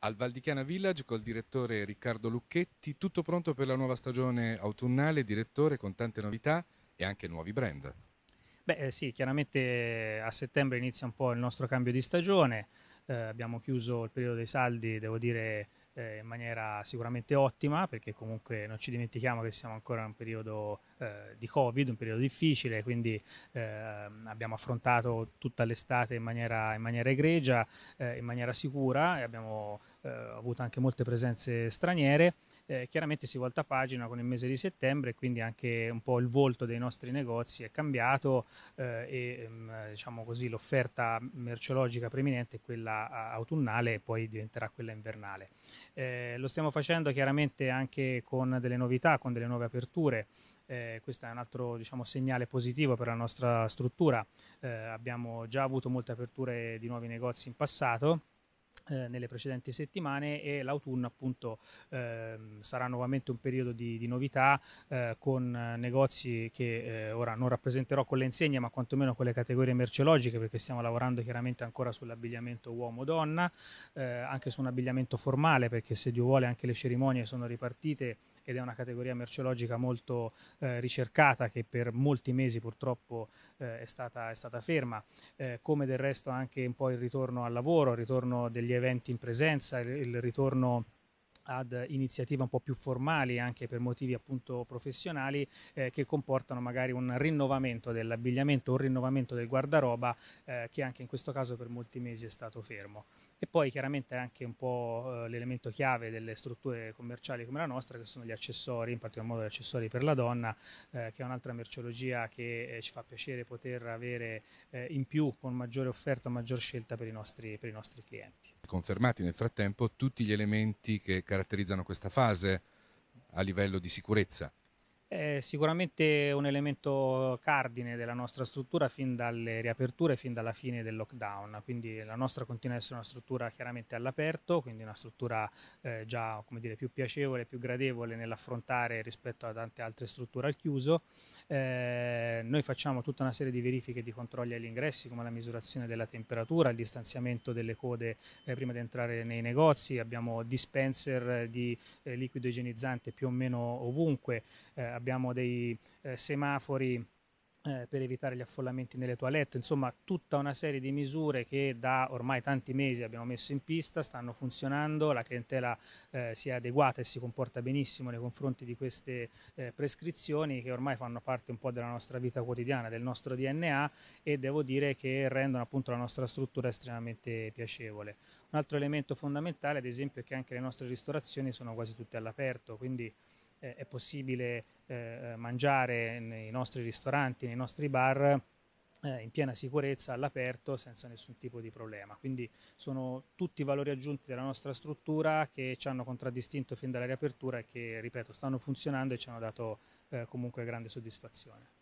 Al Valdichiana Village col direttore Riccardo Lucchetti, tutto pronto per la nuova stagione autunnale, direttore con tante novità e anche nuovi brand. Beh eh, sì, chiaramente eh, a settembre inizia un po' il nostro cambio di stagione, eh, abbiamo chiuso il periodo dei saldi, devo dire, eh, in maniera sicuramente ottima, perché comunque non ci dimentichiamo che siamo ancora in un periodo eh, di Covid, un periodo difficile, quindi eh, abbiamo affrontato tutta l'estate in maniera, in maniera egregia, eh, in maniera sicura e abbiamo eh, avuto anche molte presenze straniere eh, chiaramente si volta pagina con il mese di settembre, quindi anche un po' il volto dei nostri negozi è cambiato eh, e ehm, diciamo così l'offerta merceologica preminente è quella autunnale e poi diventerà quella invernale. Eh, lo stiamo facendo chiaramente anche con delle novità, con delle nuove aperture. Eh, questo è un altro diciamo, segnale positivo per la nostra struttura. Eh, abbiamo già avuto molte aperture di nuovi negozi in passato eh, nelle precedenti settimane e l'autunno appunto eh, sarà nuovamente un periodo di, di novità eh, con negozi che eh, ora non rappresenterò con le insegne ma quantomeno con le categorie merceologiche perché stiamo lavorando chiaramente ancora sull'abbigliamento uomo-donna eh, anche su un abbigliamento formale perché se Dio vuole anche le cerimonie sono ripartite ed è una categoria merceologica molto eh, ricercata che per molti mesi purtroppo eh, è, stata, è, stata, ferma, eh, come del resto anche un po' il ritorno al lavoro, il ritorno degli eventi in presenza, il, il ritorno ad iniziative un po' più formali, anche per motivi appunto professionali, eh, che comportano magari un rinnovamento dell'abbigliamento, un rinnovamento del guardaroba, eh, che anche in questo caso per molti mesi è stato fermo. E poi chiaramente anche un po' eh, l'elemento chiave delle strutture commerciali come la nostra, che sono gli accessori, in particolar modo gli accessori per la donna, eh, che è un'altra merceologia che eh, ci fa piacere poter avere eh, in più, con maggiore offerta, maggior scelta per i nostri, per i nostri clienti confermati nel frattempo tutti gli elementi che caratterizzano questa fase a livello di sicurezza è sicuramente un elemento cardine della nostra struttura fin dalle riaperture, fin dalla fine del lockdown, quindi la nostra continua ad essere una struttura chiaramente all'aperto, quindi una struttura eh, già dire, più piacevole, più gradevole nell'affrontare rispetto a tante altre strutture al chiuso. Eh, noi facciamo tutta una serie di verifiche di controlli agli ingressi come la misurazione della temperatura, il distanziamento delle code eh, prima di entrare nei negozi, abbiamo dispenser di eh, liquido igienizzante più o meno ovunque eh, abbiamo dei eh, semafori eh, per evitare gli affollamenti nelle toilette, insomma tutta una serie di misure che da ormai tanti mesi abbiamo messo in pista, stanno funzionando, la clientela eh, si è adeguata e si comporta benissimo nei confronti di queste eh, prescrizioni che ormai fanno parte un po' della nostra vita quotidiana, del nostro DNA e devo dire che rendono appunto la nostra struttura estremamente piacevole. Un altro elemento fondamentale ad esempio è che anche le nostre ristorazioni sono quasi tutte all'aperto, quindi eh, è possibile eh, mangiare nei nostri ristoranti, nei nostri bar eh, in piena sicurezza, all'aperto, senza nessun tipo di problema. Quindi sono tutti valori aggiunti della nostra struttura che ci hanno contraddistinto fin dalla riapertura e che, ripeto, stanno funzionando e ci hanno dato eh, comunque grande soddisfazione.